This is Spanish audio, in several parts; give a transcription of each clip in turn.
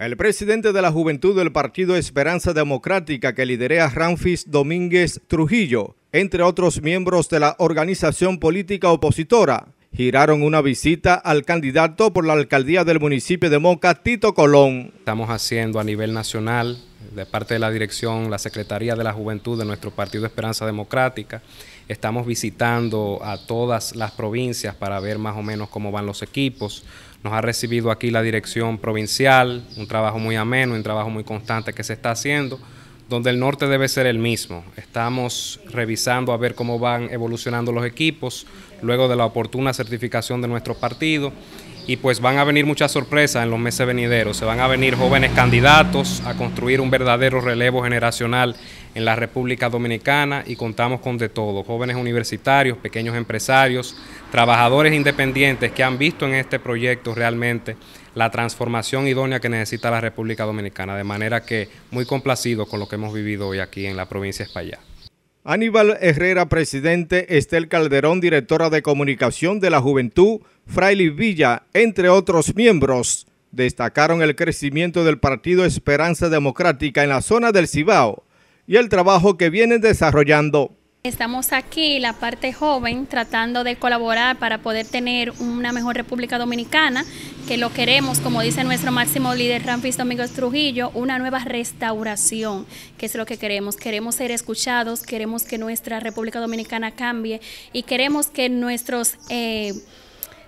El presidente de la Juventud del Partido Esperanza Democrática que lidera Ramfis Domínguez Trujillo, entre otros miembros de la organización política opositora, giraron una visita al candidato por la alcaldía del municipio de Moca, Tito Colón. Estamos haciendo a nivel nacional, de parte de la dirección, la Secretaría de la Juventud de nuestro Partido Esperanza Democrática, Estamos visitando a todas las provincias para ver más o menos cómo van los equipos. Nos ha recibido aquí la dirección provincial, un trabajo muy ameno, un trabajo muy constante que se está haciendo, donde el norte debe ser el mismo. Estamos revisando a ver cómo van evolucionando los equipos luego de la oportuna certificación de nuestros partidos y pues van a venir muchas sorpresas en los meses venideros. Se van a venir jóvenes candidatos a construir un verdadero relevo generacional en la República Dominicana y contamos con de todo, jóvenes universitarios, pequeños empresarios, trabajadores independientes que han visto en este proyecto realmente la transformación idónea que necesita la República Dominicana, de manera que muy complacido con lo que hemos vivido hoy aquí en la provincia de España. Aníbal Herrera, presidente, Estel Calderón, directora de comunicación de la juventud, Fraile Villa, entre otros miembros, destacaron el crecimiento del partido Esperanza Democrática en la zona del Cibao y el trabajo que vienen desarrollando. Estamos aquí, la parte joven, tratando de colaborar para poder tener una mejor República Dominicana, que lo queremos, como dice nuestro máximo líder Ramfis Domingo Trujillo, una nueva restauración, que es lo que queremos. Queremos ser escuchados, queremos que nuestra República Dominicana cambie y queremos que nuestros... Eh,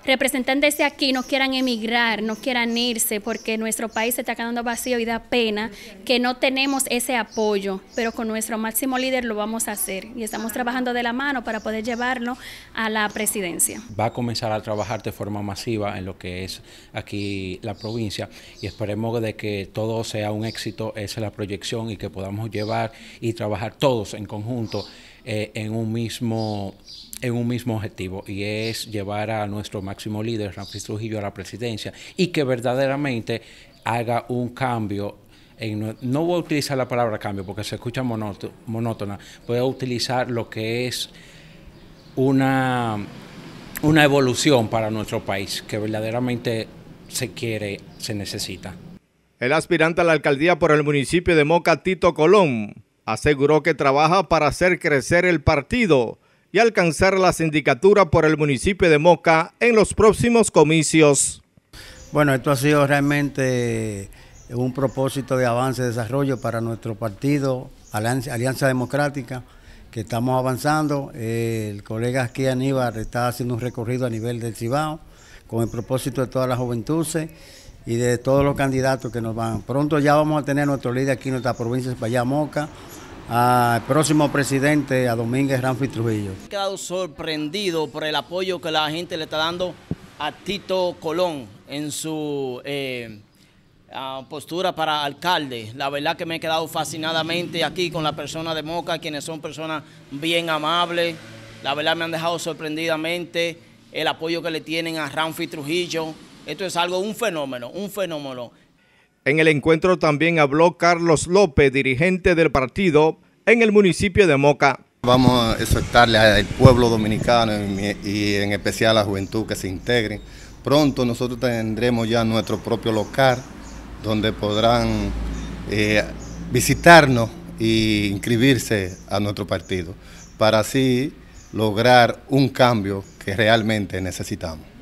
representantes de aquí no quieran emigrar, no quieran irse, porque nuestro país se está quedando vacío y da pena que no tenemos ese apoyo, pero con nuestro máximo líder lo vamos a hacer y estamos trabajando de la mano para poder llevarlo a la presidencia. Va a comenzar a trabajar de forma masiva en lo que es aquí la provincia y esperemos de que todo sea un éxito, esa es la proyección y que podamos llevar y trabajar todos en conjunto eh, en, un mismo, en un mismo objetivo y es llevar a nuestro máximo líder, Ramírez Trujillo, a la presidencia y que verdaderamente haga un cambio no voy a utilizar la palabra cambio porque se escucha monótona, voy a utilizar lo que es una, una evolución para nuestro país que verdaderamente se quiere, se necesita. El aspirante a la alcaldía por el municipio de Moca, Tito Colón, Aseguró que trabaja para hacer crecer el partido y alcanzar la sindicatura por el municipio de Moca en los próximos comicios. Bueno, esto ha sido realmente un propósito de avance y desarrollo para nuestro partido, Alianza Democrática, que estamos avanzando. El colega aquí Aníbal está haciendo un recorrido a nivel del Cibao con el propósito de todas las juventudes y de todos los candidatos que nos van. Pronto ya vamos a tener nuestro líder aquí en nuestra provincia de Moca, al próximo presidente, a Domínguez Ramfi Trujillo. He quedado sorprendido por el apoyo que la gente le está dando a Tito Colón en su eh, ah, postura para alcalde. La verdad que me he quedado fascinadamente aquí con la persona de Moca, quienes son personas bien amables. La verdad me han dejado sorprendidamente el apoyo que le tienen a Ramfi Trujillo, esto es algo, un fenómeno, un fenómeno. En el encuentro también habló Carlos López, dirigente del partido en el municipio de Moca. Vamos a exhortarle al pueblo dominicano y en especial a la juventud que se integre Pronto nosotros tendremos ya nuestro propio local donde podrán eh, visitarnos e inscribirse a nuestro partido para así lograr un cambio que realmente necesitamos.